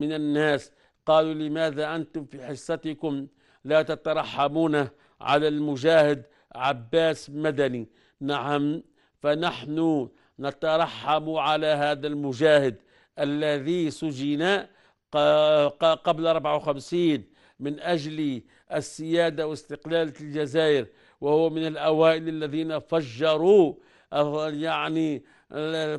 من الناس قالوا لماذا أنتم في حصتكم لا تترحمون على المجاهد عباس مدني نعم فنحن نترحم على هذا المجاهد الذي سجن قبل 54 من أجل السيادة واستقلال الجزائر وهو من الأوائل الذين فجروا يعني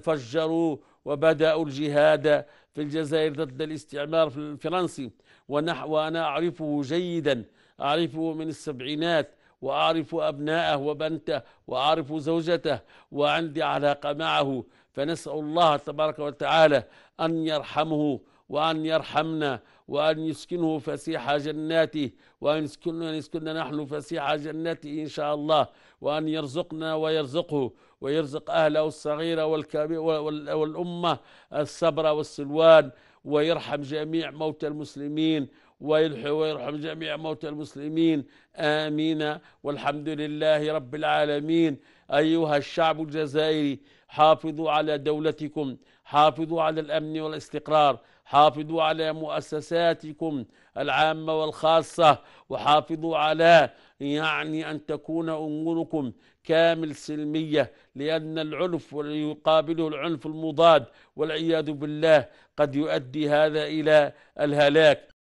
فجروا وبدأوا الجهاد في الجزائر ضد الاستعمار الفرنسي ونحو وأنا أعرفه جيدا أعرفه من السبعينات وأعرف أبناءه وبنته وأعرف زوجته وعندي علاقة معه فنسأل الله تبارك وتعالى أن يرحمه وأن يرحمنا وأن يسكنه فسيح جناته وأن يسكننا, يسكن نحن فسيح جناته إن شاء الله وأن يرزقنا ويرزقه ويرزق أهله الصغير والكبير والأمة الصبر والسلوان ويرحم جميع موتى المسلمين ويلحو ويرحم جميع موتى المسلمين آمين والحمد لله رب العالمين أيها الشعب الجزائري حافظوا على دولتكم حافظوا على الأمن والاستقرار حافظوا على مؤسساتكم العامة والخاصة وحافظوا على يعني أن تكون أموركم كامل سلمية لأن العنف يقابله العنف المضاد والعياذ بالله قد يؤدي هذا إلى الهلاك